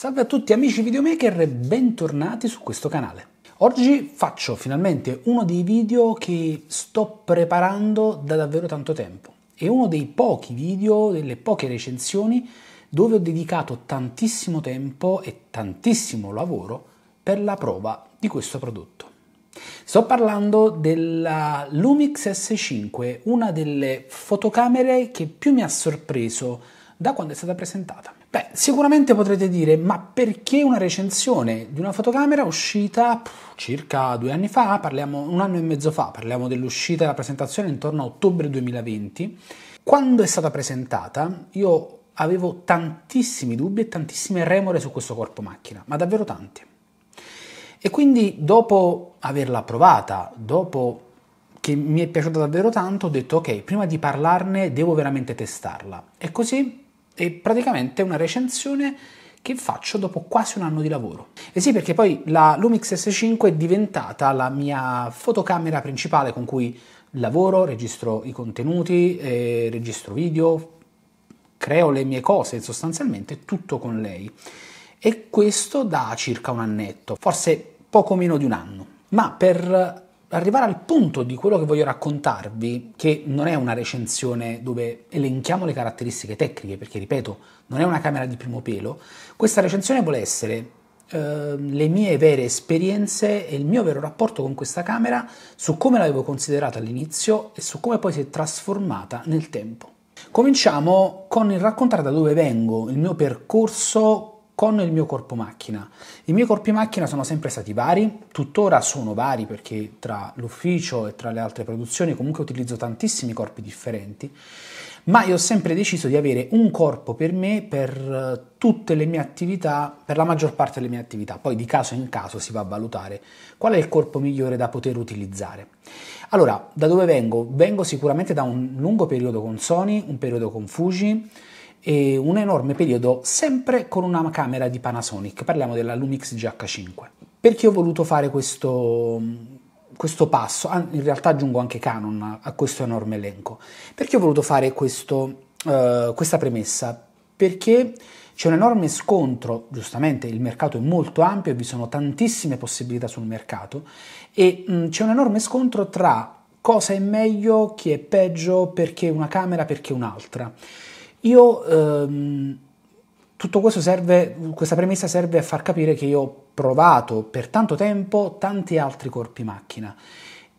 Salve a tutti amici videomaker e bentornati su questo canale. Oggi faccio finalmente uno dei video che sto preparando da davvero tanto tempo. È uno dei pochi video, delle poche recensioni dove ho dedicato tantissimo tempo e tantissimo lavoro per la prova di questo prodotto. Sto parlando della Lumix S5, una delle fotocamere che più mi ha sorpreso da quando è stata presentata. Beh, sicuramente potrete dire, ma perché una recensione di una fotocamera uscita pff, circa due anni fa, parliamo un anno e mezzo fa, parliamo dell'uscita della presentazione intorno a ottobre 2020, quando è stata presentata io avevo tantissimi dubbi e tantissime remore su questo corpo macchina, ma davvero tanti. E quindi dopo averla provata, dopo che mi è piaciuta davvero tanto, ho detto ok, prima di parlarne devo veramente testarla. E così è praticamente una recensione che faccio dopo quasi un anno di lavoro. E eh sì, perché poi la Lumix S5 è diventata la mia fotocamera principale con cui lavoro, registro i contenuti, eh, registro video, creo le mie cose, sostanzialmente tutto con lei. E questo da circa un annetto, forse poco meno di un anno. Ma per arrivare al punto di quello che voglio raccontarvi, che non è una recensione dove elenchiamo le caratteristiche tecniche, perché ripeto, non è una camera di primo pelo, questa recensione vuole essere ehm, le mie vere esperienze e il mio vero rapporto con questa camera su come l'avevo considerata all'inizio e su come poi si è trasformata nel tempo. Cominciamo con il raccontare da dove vengo, il mio percorso con il mio corpo macchina. I miei corpi macchina sono sempre stati vari, tuttora sono vari perché tra l'ufficio e tra le altre produzioni comunque utilizzo tantissimi corpi differenti, ma io ho sempre deciso di avere un corpo per me per eh, tutte le mie attività, per la maggior parte delle mie attività, poi di caso in caso si va a valutare qual è il corpo migliore da poter utilizzare. Allora, da dove vengo? Vengo sicuramente da un lungo periodo con Sony, un periodo con Fuji, e un enorme periodo sempre con una camera di Panasonic, parliamo della Lumix GH5. Perché ho voluto fare questo, questo passo, in realtà aggiungo anche Canon a questo enorme elenco, perché ho voluto fare questo, uh, questa premessa? Perché c'è un enorme scontro, giustamente il mercato è molto ampio, e vi sono tantissime possibilità sul mercato e mh, mm, c'è un enorme scontro tra cosa è meglio, chi è peggio, perché una camera, perché un'altra. Io, ehm, tutto questo serve, questa premessa serve a far capire che io ho provato per tanto tempo tanti altri corpi macchina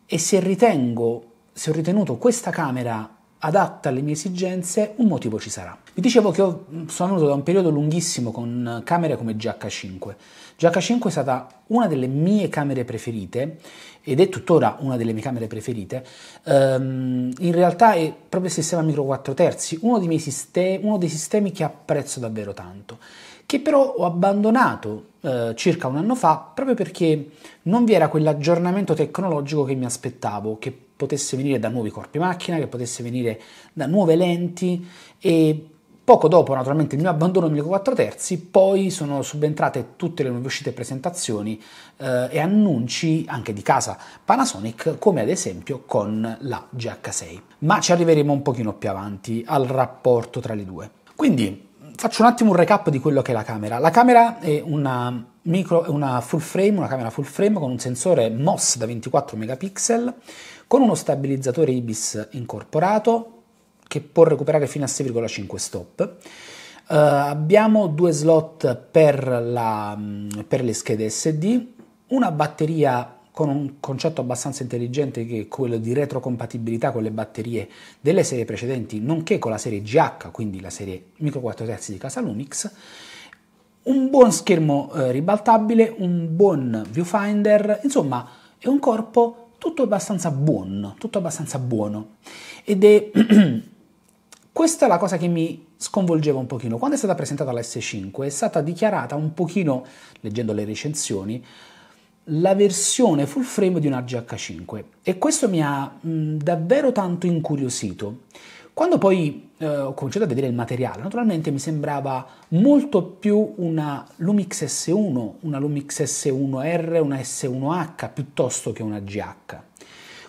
e se ritengo, se ho ritenuto questa camera adatta alle mie esigenze, un motivo ci sarà. Vi dicevo che ho, sono venuto da un periodo lunghissimo con camere come GH5. GH5 è stata una delle mie camere preferite ed è tuttora una delle mie camere preferite. Um, in realtà è proprio il sistema micro 4 terzi, uno dei, sistemi, uno dei sistemi che apprezzo davvero tanto, che però ho abbandonato eh, circa un anno fa proprio perché non vi era quell'aggiornamento tecnologico che mi aspettavo, che potesse venire da nuovi corpi macchina, che potesse venire da nuove lenti e Poco dopo, naturalmente, il mio abbandono del 4 terzi, poi sono subentrate tutte le nuove uscite presentazioni eh, e annunci anche di casa Panasonic, come ad esempio con la GH6. Ma ci arriveremo un pochino più avanti al rapporto tra le due. Quindi faccio un attimo un recap di quello che è la camera. La camera è una, micro, una full frame, una camera full frame con un sensore MOS da 24 megapixel, con uno stabilizzatore IBIS incorporato, che può recuperare fino a 6,5 stop. Uh, abbiamo due slot per, la, mm, per, le schede SD, una batteria con un concetto abbastanza intelligente che è quello di retrocompatibilità con le batterie delle serie precedenti, nonché con la serie GH, quindi la serie micro 4 terzi di casa Lumix, un buon schermo eh, ribaltabile, un buon viewfinder, insomma è un corpo tutto abbastanza buono, tutto abbastanza buono ed è Questa è la cosa che mi sconvolgeva un pochino. Quando è stata presentata la S5 è stata dichiarata un pochino, leggendo le recensioni, la versione full frame di una GH5 e questo mi ha mh, davvero tanto incuriosito. Quando poi eh, ho cominciato a vedere il materiale, naturalmente mi sembrava molto più una Lumix S1, una Lumix S1R, una S1H piuttosto che una GH.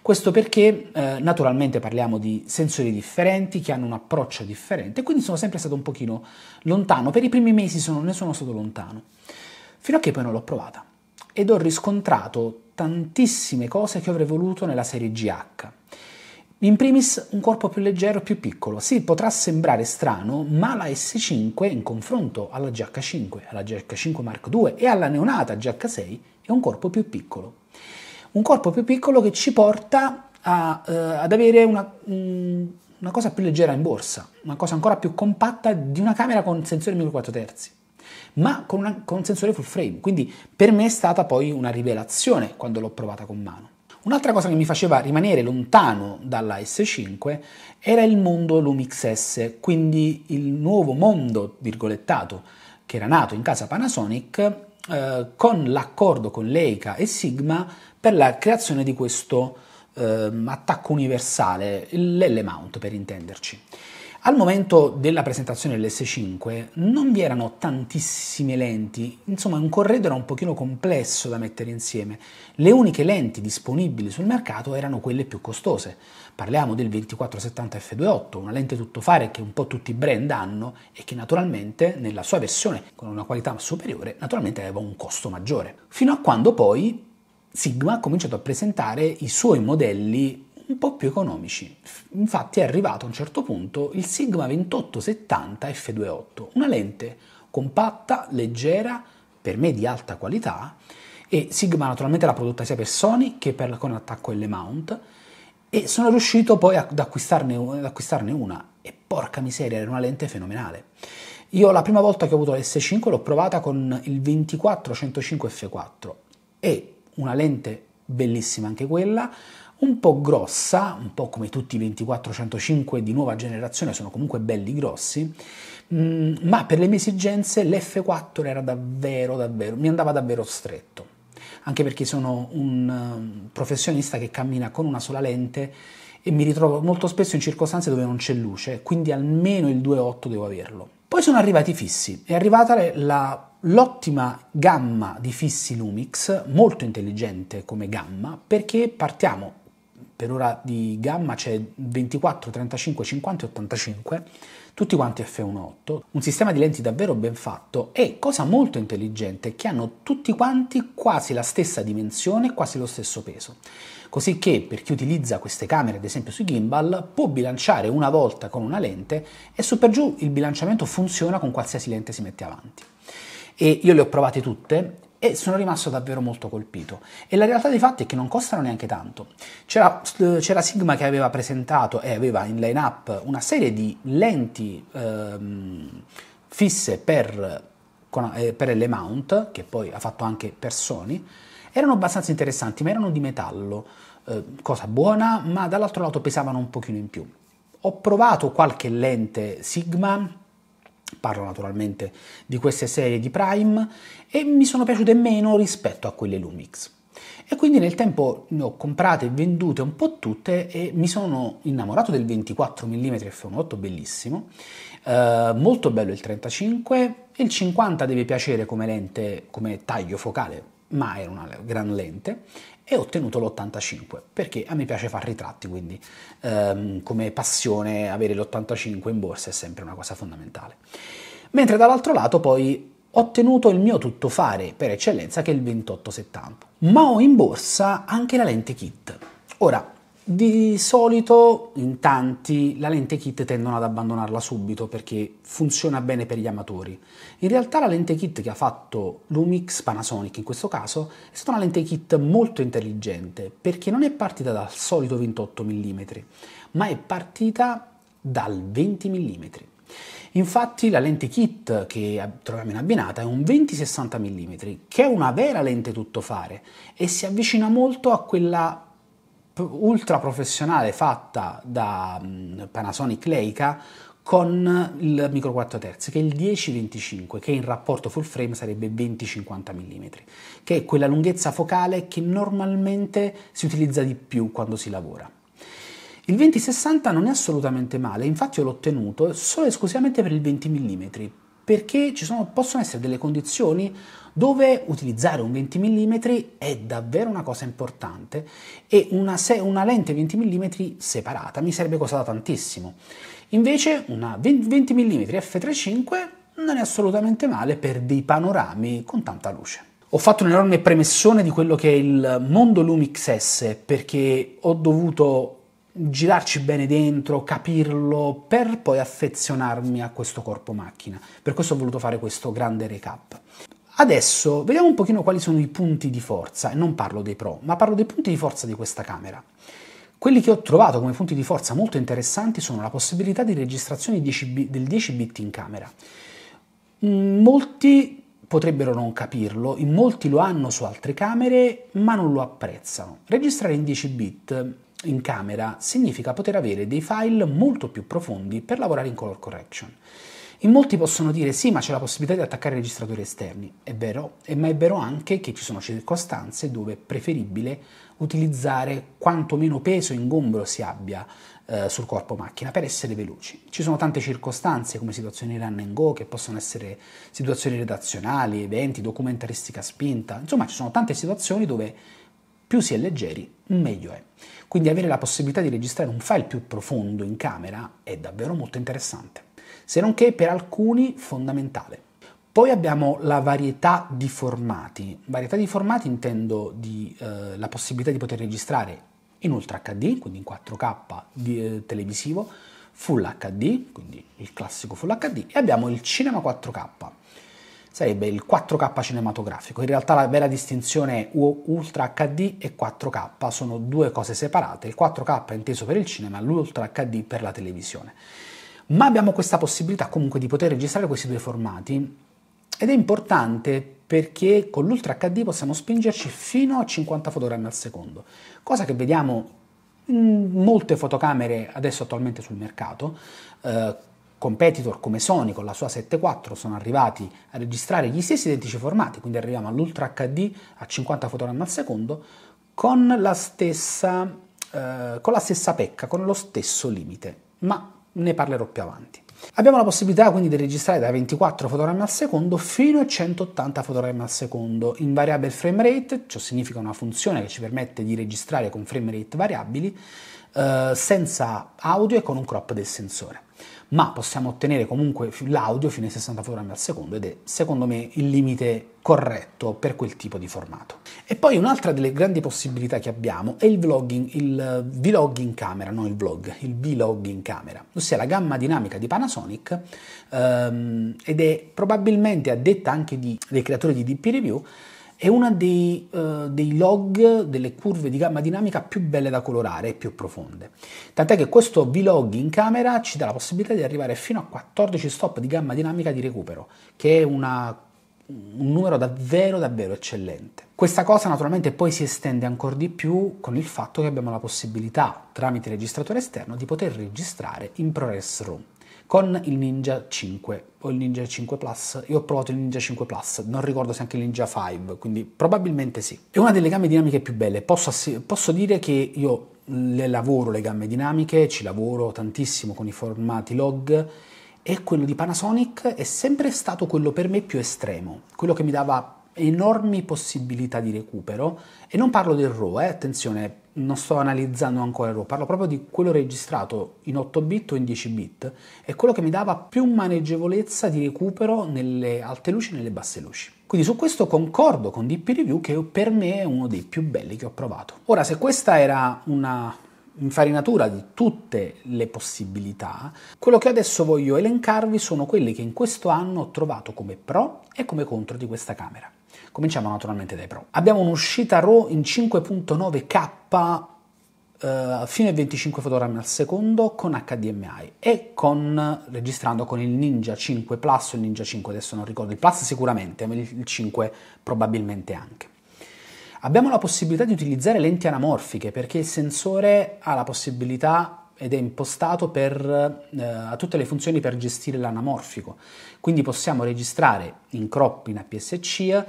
Questo perché eh, naturalmente parliamo di sensori differenti che hanno un approccio differente, quindi sono sempre stato un pochino lontano, per i primi mesi sono, ne sono stato lontano, fino a che poi non l'ho provata ed ho riscontrato tantissime cose che avrei voluto nella serie GH. In primis un corpo più leggero e più piccolo. Sì, potrà sembrare strano, ma la S5 in confronto alla GH5, alla GH5 Mark II e alla neonata GH6 è un corpo più piccolo un corpo più piccolo che ci porta a, eh, ad avere una, mh, una, cosa più leggera in borsa, una cosa ancora più compatta di una camera con sensore 1.4 4 terzi, ma con, una, con un sensore full frame. Quindi per me è stata poi una rivelazione quando l'ho provata con mano. Un'altra cosa che mi faceva rimanere lontano dalla S5 era il mondo Lumix S, quindi il nuovo mondo, virgolettato, che era nato in casa Panasonic eh, con l'accordo con Leica e Sigma per la creazione di questo eh, attacco universale, l'L-mount per intenderci. Al momento della presentazione dell'S5 non vi erano tantissime lenti, insomma un corredo era un pochino complesso da mettere insieme. Le uniche lenti disponibili sul mercato erano quelle più costose. Parliamo del 2470 f2.8, una lente tuttofare che un po' tutti i brand hanno e che naturalmente nella sua versione con una qualità superiore naturalmente aveva un costo maggiore. Fino a quando poi Sigma ha cominciato a presentare i suoi modelli un po' più economici. Infatti è arrivato a un certo punto il Sigma 2870 F28, una lente compatta, leggera, per me di alta qualità e Sigma naturalmente l'ha prodotta sia per Sony che per, con attacco L-mount e sono riuscito poi ad acquistarne, ad acquistarne una e porca miseria era una lente fenomenale. Io la prima volta che ho avuto l'S5 l'ho provata con il 2405 F4 e una lente bellissima anche quella, un po' grossa, un po' come tutti i 24-105 di nuova generazione, sono comunque belli grossi, mm, ma per le mie esigenze l'F4 era davvero, davvero, mi andava davvero stretto, anche perché sono un eh, professionista che cammina con una sola lente e mi ritrovo molto spesso in circostanze dove non c'è luce, quindi almeno il 2.8 devo averlo. Poi sono arrivati i fissi, è arrivata la l'ottima gamma di fissi Lumix, molto intelligente come gamma, perché partiamo per ora di gamma c'è 24, 35, 50 e 85, tutti quanti F1.8, un sistema di lenti davvero ben fatto e cosa molto intelligente che hanno tutti quanti quasi la stessa dimensione, quasi lo stesso peso. Così che per chi utilizza queste camere, ad esempio sui gimbal, può bilanciare una volta con una lente e su per giù il bilanciamento funziona con qualsiasi lente si mette avanti e io le ho provate tutte e sono rimasto davvero molto colpito. E la realtà dei fatti è che non costano neanche tanto. C'era, eh, c'era Sigma che aveva presentato e aveva in line-up una serie di lenti ehm, fisse per, eh, per le mount, che poi ha fatto anche per Sony, erano abbastanza interessanti, ma erano di metallo, eh, cosa buona, ma dall'altro lato pesavano un pochino in più. Ho provato qualche lente Sigma Parlo naturalmente di queste serie di Prime e mi sono piaciute meno rispetto a quelle Lumix. E quindi nel tempo ne ho comprate e vendute un po' tutte e mi sono innamorato del 24 mm f1.8 bellissimo, eh, molto bello il 35 e il 50 deve piacere come lente, come taglio focale, ma era una gran lente e ho ottenuto l'85 perché a me piace fare ritratti, quindi ehm, come passione avere l'85 in borsa è sempre una cosa fondamentale. Mentre dall'altro lato poi ho ottenuto il mio tuttofare per eccellenza che è il 2870, ma ho in borsa anche la lente kit. Ora, di solito in tanti la lente kit tendono ad abbandonarla subito perché funziona bene per gli amatori. In realtà la lente kit che ha fatto Lumix Panasonic in questo caso è stata una lente kit molto intelligente perché non è partita dal solito 28 mm, ma è partita dal 20 mm. Infatti la lente kit che troviamo in abbinata è un 20-60 mm, che è una vera lente tuttofare e si avvicina molto a quella ultra professionale fatta da mm, Panasonic Leica con il micro 4 terzi che è il 1025 che in rapporto full frame sarebbe 20-50 mm che è quella lunghezza focale che normalmente si utilizza di più quando si lavora il 2060 non è assolutamente male infatti io l'ho ottenuto solo esclusivamente per il 20 mm perché ci sono, possono essere delle condizioni dove utilizzare un 20 mm è davvero una cosa importante e una, se- una lente 20 mm separata mi sarebbe costata tantissimo. Invece una 20 mm f3.5 non è assolutamente male per dei panorami con tanta luce. Ho fatto un'enorme premessione di quello che è il mondo Lumix S perché ho dovuto girarci bene dentro, capirlo, per poi affezionarmi a questo corpo macchina. Per questo ho voluto fare questo grande recap. Adesso vediamo un pochino quali sono i punti di forza, e non parlo dei pro, ma parlo dei punti di forza di questa camera. Quelli che ho trovato come punti di forza molto interessanti sono la possibilità di registrazione del 10 bit in camera. Mm, molti potrebbero non capirlo, in molti lo hanno su altre camere, ma non lo apprezzano. Registrare in 10 bit in camera significa poter avere dei file molto più profondi per lavorare in color correction. In molti possono dire sì, ma c'è la possibilità di attaccare registratori esterni. È vero, ma è vero anche che ci sono circostanze dove è preferibile utilizzare quanto meno peso e ingombro si abbia eh, sul corpo macchina per essere veloci. Ci sono tante circostanze come situazioni run and go che possono essere situazioni redazionali, eventi, documentaristica spinta, insomma ci sono tante situazioni dove più si è leggeri meglio è. Quindi avere la possibilità di registrare un file più profondo in camera è davvero molto interessante se non che per alcuni fondamentale. Poi abbiamo la varietà di formati. Varietà di formati intendo di, eh, la possibilità di poter registrare in Ultra HD, quindi in 4K di, eh, televisivo, Full HD, quindi il classico Full HD, e abbiamo il Cinema 4K. Sarebbe il 4K cinematografico. In realtà la vera distinzione è Ultra HD e 4K sono due cose separate. Il 4K è inteso per il cinema, l'Ultra HD per la televisione ma abbiamo questa possibilità comunque di poter registrare questi due formati ed è importante perché con l'Ultra HD possiamo spingerci fino a 50 fotogrammi al secondo, cosa che vediamo in molte fotocamere adesso attualmente sul mercato. Eh, competitor come Sony con la sua 7.4 sono arrivati a registrare gli stessi identici formati, quindi arriviamo all'Ultra HD a 50 fotogrammi al secondo con la stessa, eh, con la stessa pecca, con lo stesso limite. Ma ne parlerò più avanti. Abbiamo la possibilità quindi di registrare da 24 fotogrammi al secondo fino a 180 fotogrammi al secondo in variable frame rate, ciò significa una funzione che ci permette di registrare con frame rate variabili eh, senza audio e con un crop del sensore ma possiamo ottenere comunque l'audio fino ai 60 fotogrammi al secondo ed è secondo me il limite corretto per quel tipo di formato. E poi un'altra delle grandi possibilità che abbiamo è il vlogging, il vlog in camera, non il vlog, il vlog in camera, ossia la gamma dinamica di Panasonic ehm, ed è probabilmente a detta anche di, dei creatori di DP Review è uno dei, eh, dei, log delle curve di gamma dinamica più belle da colorare e più profonde. Tant'è che questo vlog in camera ci dà la possibilità di arrivare fino a 14 stop di gamma dinamica di recupero, che è una, un numero davvero davvero eccellente. Questa cosa naturalmente poi si estende ancora di più con il fatto che abbiamo la possibilità, tramite registratore esterno, di poter registrare in ProRes RAW con il Ninja 5 o il Ninja 5 Plus. Io ho provato il Ninja 5 Plus, non ricordo se anche il Ninja 5, quindi probabilmente sì. È una delle gambe dinamiche più belle. Posso, ass- posso dire che io le lavoro le gambe dinamiche, ci lavoro tantissimo con i formati log e quello di Panasonic è sempre stato quello per me più estremo, quello che mi dava enormi possibilità di recupero e non parlo del RAW, eh, attenzione, non sto analizzando ancora RAW, parlo proprio di quello registrato in 8 bit o in 10 bit, è quello che mi dava più maneggevolezza di recupero nelle alte luci e nelle basse luci. Quindi su questo concordo con DP Review che per me è uno dei più belli che ho provato. Ora, se questa era una infarinatura di tutte le possibilità, quello che adesso voglio elencarvi sono quelli che in questo anno ho trovato come pro e come contro di questa camera. Cominciamo naturalmente dai Pro. Abbiamo un'uscita RAW in 5.9K fino ai 25 fotogrammi al secondo con HDMI e con, registrando con il Ninja 5 Plus o il Ninja 5 adesso non ricordo, il Plus sicuramente, ma il 5 probabilmente anche. Abbiamo la possibilità di utilizzare lenti anamorfiche perché il sensore ha la possibilità ed è impostato per, eh, a tutte le funzioni per gestire l'anamorfico. Quindi possiamo registrare in crop in APS-C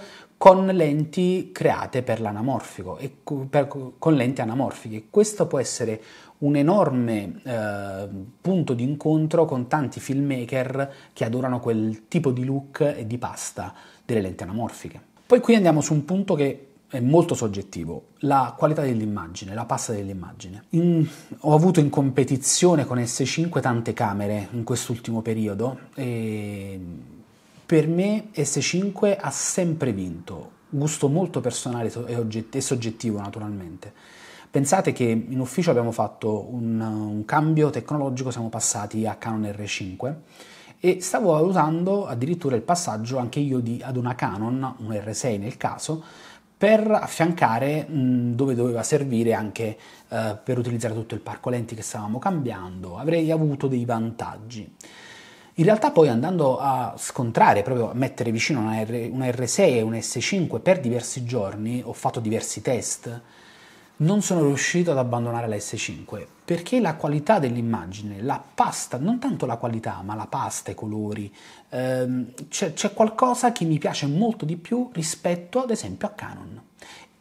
con lenti create per l'anamorfico e per, con lenti anamorfiche. Questo può essere un enorme eh, punto di incontro con tanti filmmaker che adorano quel tipo di look e di pasta delle lenti anamorfiche. Poi qui andiamo su un punto che è molto soggettivo, la qualità dell'immagine, la pasta dell'immagine. In, ho avuto in competizione con S5 tante camere in quest'ultimo periodo e per me S5 ha sempre vinto, gusto molto personale e soggettivo naturalmente. Pensate che in ufficio abbiamo fatto un, un cambio tecnologico, siamo passati a Canon R5 e stavo valutando addirittura il passaggio anche io di, ad una Canon, un R6 nel caso, per affiancare mh, dove doveva servire anche eh, per utilizzare tutto il parco lenti che stavamo cambiando. Avrei avuto dei vantaggi. In realtà poi andando a scontrare, proprio a mettere vicino una, R, una R6 e una S5 per diversi giorni, ho fatto diversi test, non sono riuscito ad abbandonare la S5 perché la qualità dell'immagine, la pasta, non tanto la qualità ma la pasta, i colori, ehm, c'è, c'è qualcosa che mi piace molto di più rispetto ad esempio a Canon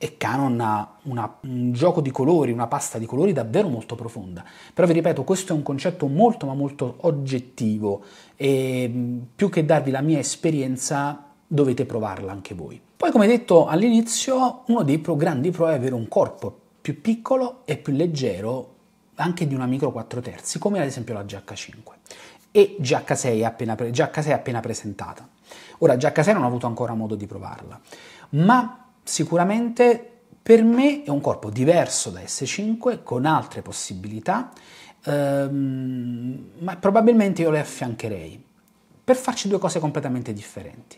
e Canon ha una, un gioco di colori, una pasta di colori davvero molto profonda. Però vi ripeto, questo è un concetto molto ma molto oggettivo e mm, più che darvi la mia esperienza dovete provarla anche voi. Poi come detto all'inizio, uno dei pro, grandi pro è avere un corpo più piccolo e più leggero anche di una micro 4 terzi, come ad esempio la GH5 e GH6 appena, GH6 appena presentata. Ora GH6 non ho avuto ancora modo di provarla, ma sicuramente per me è un corpo diverso da S5 con altre possibilità, ehm, ma probabilmente io le affiancherei per farci due cose completamente differenti.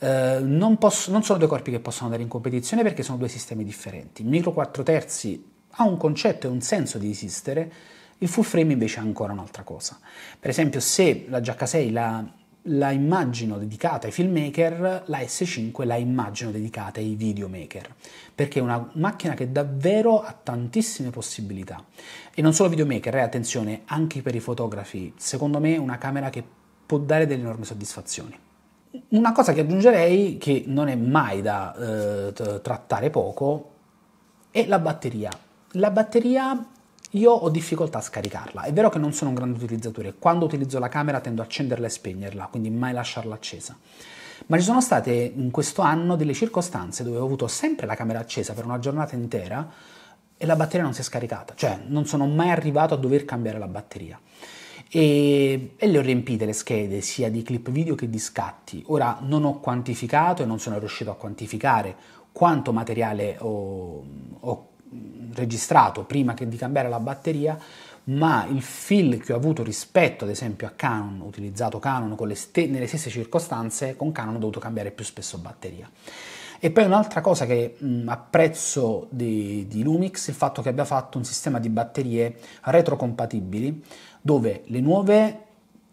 Uh, non, posso, non, sono due corpi che possono andare in competizione perché sono due sistemi differenti. Il micro 4 terzi ha un concetto e un senso di esistere, il full frame invece ha ancora un'altra cosa. Per esempio, se la giacca 6 la la immagino dedicata ai filmmaker, la S5 la immagino dedicata ai videomaker, perché è una macchina che davvero ha tantissime possibilità. E non solo videomaker, eh, attenzione, anche per i fotografi, secondo me è una camera che può dare delle enormi soddisfazioni. Una cosa che aggiungerei, che non è mai da eh, trattare poco, è la batteria. La batteria io ho difficoltà a scaricarla, è vero che non sono un grande utilizzatore, quando utilizzo la camera tendo a accenderla e spegnerla, quindi mai lasciarla accesa. Ma ci sono state in questo anno delle circostanze dove ho avuto sempre la camera accesa per una giornata intera e la batteria non si è scaricata, cioè non sono mai arrivato a dover cambiare la batteria. E, e, le ho riempite le schede sia di clip video che di scatti. Ora non ho quantificato e non sono riuscito a quantificare quanto materiale ho, ho registrato prima che di cambiare la batteria, ma il feel che ho avuto rispetto ad esempio a Canon, ho utilizzato Canon ste- nelle stesse circostanze, con Canon ho dovuto cambiare più spesso batteria. E poi un'altra cosa che mh, apprezzo di, di Lumix è il fatto che abbia fatto un sistema di batterie retrocompatibili dove le nuove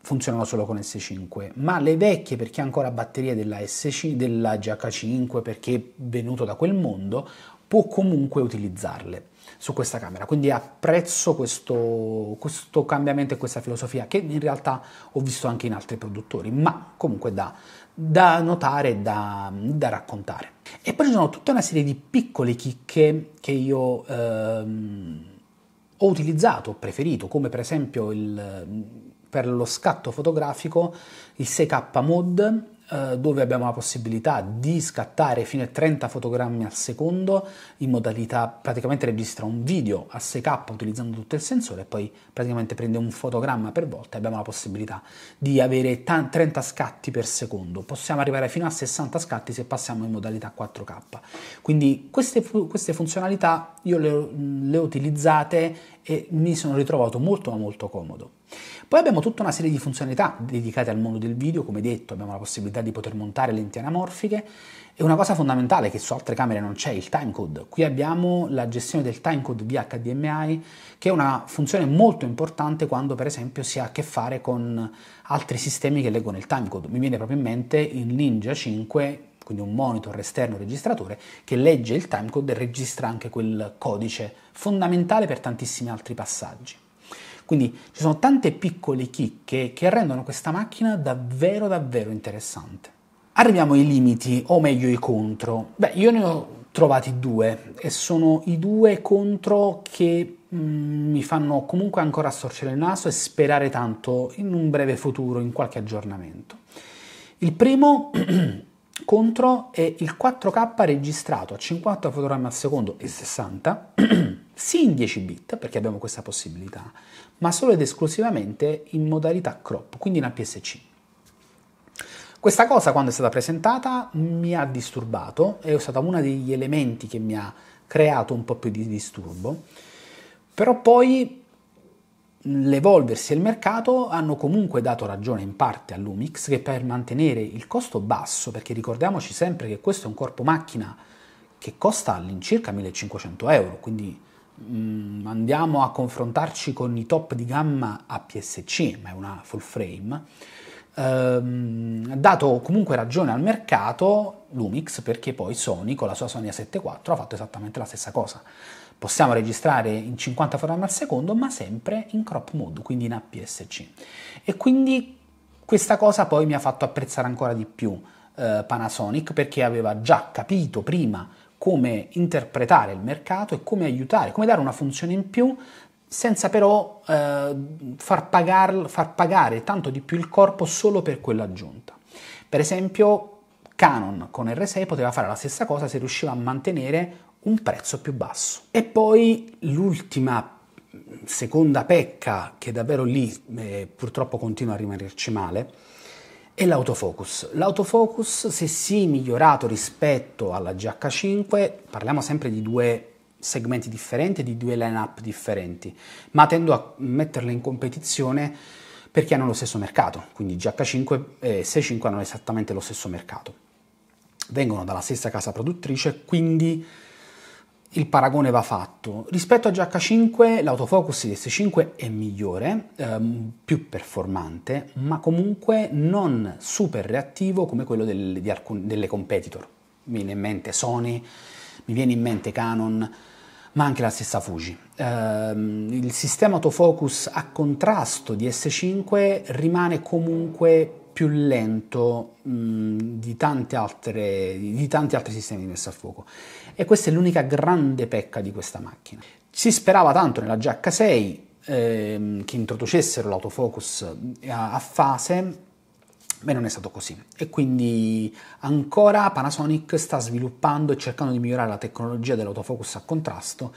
funzionano solo con S5, ma le vecchie, perché ancora batterie della, SC, della GH5, perché è venuto da quel mondo, può comunque utilizzarle su questa camera. Quindi apprezzo questo, questo cambiamento e questa filosofia che in realtà ho visto anche in altri produttori, ma comunque da, da notare e da, da, raccontare. E poi ci sono tutta una serie di piccole chicche che io ehm, ho utilizzato, ho preferito, come per esempio il, per lo scatto fotografico il 6K Mod eh, dove abbiamo la possibilità di scattare fino a 30 fotogrammi al secondo in modalità praticamente registra un video a 6K utilizzando tutto il sensore e poi praticamente prende un fotogramma per volta e abbiamo la possibilità di avere 30 scatti per secondo. Possiamo arrivare fino a 60 scatti se passiamo in modalità 4K. Quindi queste, queste funzionalità io le ho utilizzate e mi sono ritrovato molto ma molto comodo. Poi abbiamo tutta una serie di funzionalità dedicate al mondo del video, come detto abbiamo la possibilità di poter montare lenti anamorfiche e una cosa fondamentale che su altre camere non c'è, il timecode. Qui abbiamo la gestione del timecode via HDMI che è una funzione molto importante quando per esempio si ha a che fare con altri sistemi che leggono il timecode. Mi viene proprio in mente il Ninja 5 quindi un monitor esterno registratore che legge il timecode e registra anche quel codice fondamentale per tantissimi altri passaggi. Quindi ci sono tante piccole chicche che rendono questa macchina davvero davvero interessante. Arriviamo ai limiti, o meglio i contro. Beh, io ne ho trovati due e sono i due contro che mh, mm, mi fanno comunque ancora storcere il naso e sperare tanto in un breve futuro, in qualche aggiornamento. Il primo contro è il 4K registrato a 50 fotogrammi al secondo e 60, sì in 10 bit perché abbiamo questa possibilità, ma solo ed esclusivamente in modalità crop, quindi in APS-C. Questa cosa quando è stata presentata mi ha disturbato, è stata uno degli elementi che mi ha creato un po' più di disturbo, però poi l'evolversi del mercato hanno comunque dato ragione in parte all'Umix che per mantenere il costo basso, perché ricordiamoci sempre che questo è un corpo macchina che costa all'incirca 1500 euro, quindi mh, mm, andiamo a confrontarci con i top di gamma APS-C, ma è una full frame, ehm, dato comunque ragione al mercato l'Umix perché poi Sony con la sua Sony A74 ha fatto esattamente la stessa cosa possiamo registrare in 50 frame al secondo, ma sempre in crop mode, quindi in APS-C. E quindi questa cosa poi mi ha fatto apprezzare ancora di più eh, Panasonic perché aveva già capito prima come interpretare il mercato e come aiutare, come dare una funzione in più senza però eh, far, pagar, far pagare tanto di più il corpo solo per quell'aggiunta. Per esempio, Canon con R6 poteva fare la stessa cosa se riusciva a mantenere un prezzo più basso. E poi l'ultima seconda pecca che davvero lì eh, purtroppo continua a rimanerci male è l'autofocus. L'autofocus se si è migliorato rispetto alla GH5, parliamo sempre di due segmenti differenti, di due line-up differenti, ma tendo a metterle in competizione perché hanno lo stesso mercato, quindi GH5 e 6.5 hanno esattamente lo stesso mercato. Vengono dalla stessa casa produttrice, quindi il paragone va fatto. Rispetto a GH5 l'autofocus di S5 è migliore, ehm, più performante, ma comunque non super reattivo come quello del, alcun, delle competitor. Mi viene in mente Sony, mi viene in mente Canon, ma anche la stessa Fuji. Ehm, il sistema autofocus a contrasto di S5 rimane comunque più lento mh, di, altre, di tanti altri sistemi di messa a fuoco e questa è l'unica grande pecca di questa macchina. Si sperava tanto nella giacca 6 ehm, che introducessero l'autofocus a, a fase ma non è stato così. E quindi ancora Panasonic sta sviluppando e cercando di migliorare la tecnologia dell'autofocus a contrasto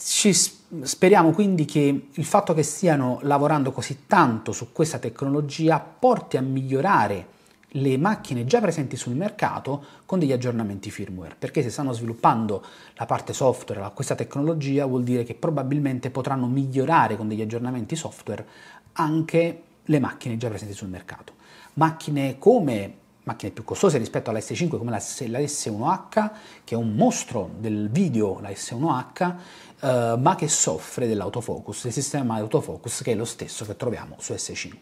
ci speriamo quindi che il fatto che stiano lavorando così tanto su questa tecnologia porti a migliorare le macchine già presenti sul mercato con degli aggiornamenti firmware, perché se stanno sviluppando la parte software, a questa tecnologia, vuol dire che probabilmente potranno migliorare con degli aggiornamenti software anche le macchine già presenti sul mercato. Macchine come macchine più costose rispetto alla S5 come la S1H, che è un mostro del video, la S1H, eh, ma che soffre dell'autofocus, del sistema autofocus che è lo stesso che troviamo su S5.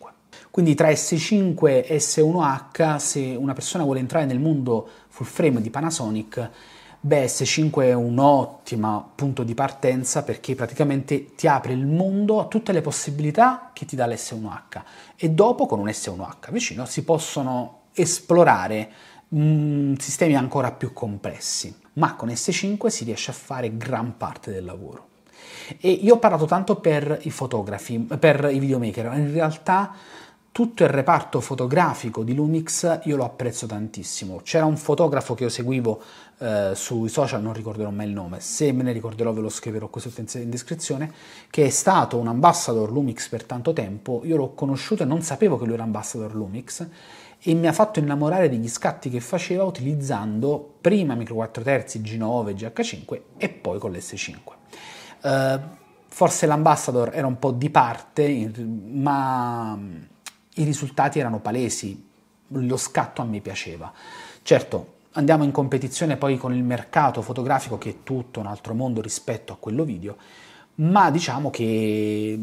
Quindi tra S5 e S1H, se una persona vuole entrare nel mondo full frame di Panasonic, Beh, S5 è un ottimo punto di partenza perché praticamente ti apre il mondo a tutte le possibilità che ti dà l'S1H e dopo con un S1H vicino si possono esplorare mh, mm, sistemi ancora più complessi, ma con S5 si riesce a fare gran parte del lavoro. E io ho parlato tanto per i fotografi, per i videomaker, ma in realtà tutto il reparto fotografico di Lumix io lo apprezzo tantissimo. C'era un fotografo che io seguivo eh, sui social, non ricorderò mai il nome, se me ne ricorderò ve lo scriverò qui sotto in descrizione, che è stato un ambassador Lumix per tanto tempo, io l'ho conosciuto e non sapevo che lui era ambassador Lumix e mi ha fatto innamorare degli scatti che faceva utilizzando prima micro 4 terzi G9 GH5 e poi con l'S5. Uh, eh, forse l'ambassador era un po' di parte, ma mm, i risultati erano palesi, lo scatto a me piaceva. Certo, andiamo in competizione poi con il mercato fotografico che è tutto un altro mondo rispetto a quello video, ma diciamo che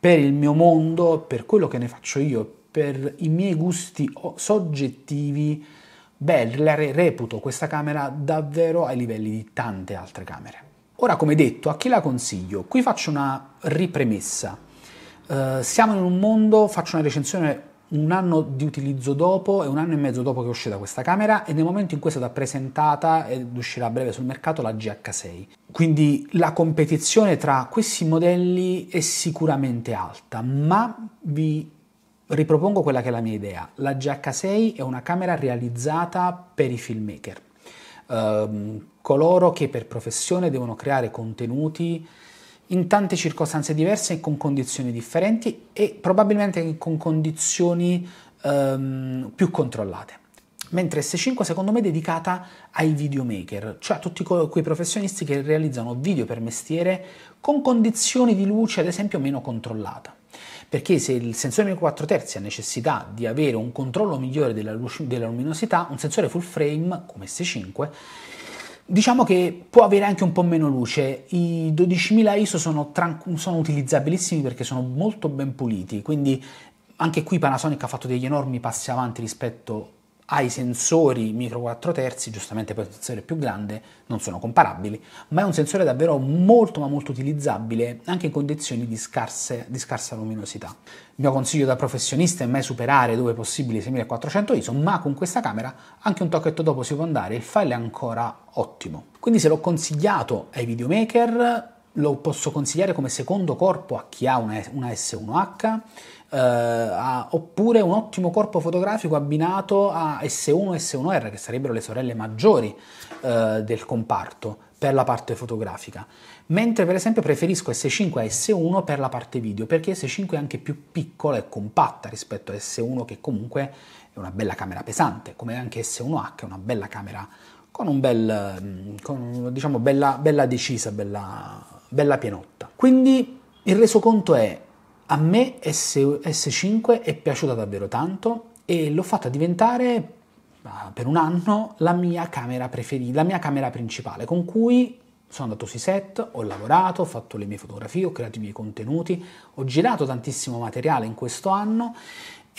per il mio mondo, per quello che ne faccio io, per i miei gusti soggettivi, beh, la reputo questa camera davvero ai livelli di tante altre camere. Ora, come detto, a chi la consiglio? Qui faccio una ripremessa. Uh, siamo in un mondo, faccio una recensione un anno di utilizzo dopo e un anno e mezzo dopo che è uscita questa camera e nel momento in cui è stata presentata ed uscirà a breve sul mercato la GH6. Quindi la competizione tra questi modelli è sicuramente alta, ma vi ripropongo quella che è la mia idea. La GH6 è una camera realizzata per i filmmaker, ehm, coloro che per professione devono creare contenuti in tante circostanze diverse e con condizioni differenti e probabilmente con condizioni ehm, più controllate. Mentre S5 secondo me è dedicata ai videomaker, cioè a tutti quei professionisti che realizzano video per mestiere con condizioni di luce ad esempio meno controllata. Perché se il sensore 4 terzi ha necessità di avere un controllo migliore della, luce, della luminosità, un sensore full frame come S5 diciamo che può avere anche un po' meno luce. I 12.000 ISO sono, sono utilizzabilissimi perché sono molto ben puliti, quindi anche qui Panasonic ha fatto degli enormi passi avanti rispetto ai sensori micro 4 terzi, giustamente per il sensore più grande, non sono comparabili, ma è un sensore davvero molto ma molto utilizzabile anche in condizioni di, scarse, di scarsa luminosità. Il mio consiglio da professionista è mai superare dove possibile 6400 ISO, ma con questa camera anche un tocchetto dopo si può andare, il file è ancora ottimo. Quindi se l'ho consigliato ai videomaker lo posso consigliare come secondo corpo a chi ha una, una S1H eh, a, oppure un ottimo corpo fotografico abbinato a S1 e S1R che sarebbero le sorelle maggiori eh, del comparto per la parte fotografica mentre per esempio preferisco S5 a S1 per la parte video perché S5 è anche più piccola e compatta rispetto a S1 che comunque è una bella camera pesante come anche S1H è una bella camera con un bel mm, con, diciamo bella, bella decisa bella bella pienotta. Quindi il resoconto è a me S, 5 è piaciuta davvero tanto e l'ho fatta diventare ah, per un anno la mia camera preferita, la mia camera principale con cui sono andato sui set, ho lavorato, ho fatto le mie fotografie, ho creato i miei contenuti, ho girato tantissimo materiale in questo anno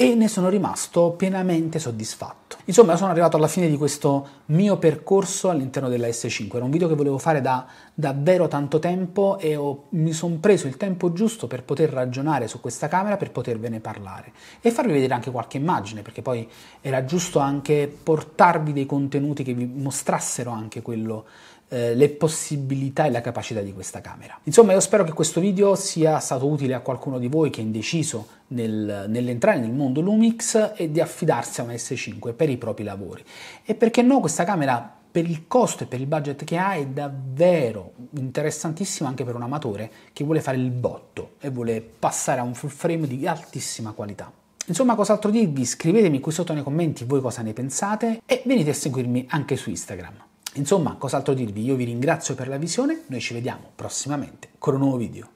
e ne sono rimasto pienamente soddisfatto. Insomma, sono arrivato alla fine di questo mio percorso all'interno della S5. Era un video che volevo fare da davvero tanto tempo e ho, mi sono preso il tempo giusto per poter ragionare su questa camera, per potervene parlare e farvi vedere anche qualche immagine, perché poi era giusto anche portarvi dei contenuti che vi mostrassero anche quello che eh, le possibilità e la capacità di questa camera. Insomma io spero che questo video sia stato utile a qualcuno di voi che è indeciso nel, nell'entrare nel mondo Lumix e di affidarsi a una S5 per i propri lavori e perché no questa camera per il costo e per il budget che ha è davvero interessantissima anche per un amatore che vuole fare il botto e vuole passare a un full frame di altissima qualità. Insomma, cos'altro dirvi? Scrivetemi qui sotto nei commenti voi cosa ne pensate e venite a seguirmi anche su Instagram. Insomma, cos'altro dirvi? Io vi ringrazio per la visione, noi ci vediamo prossimamente con un nuovo video.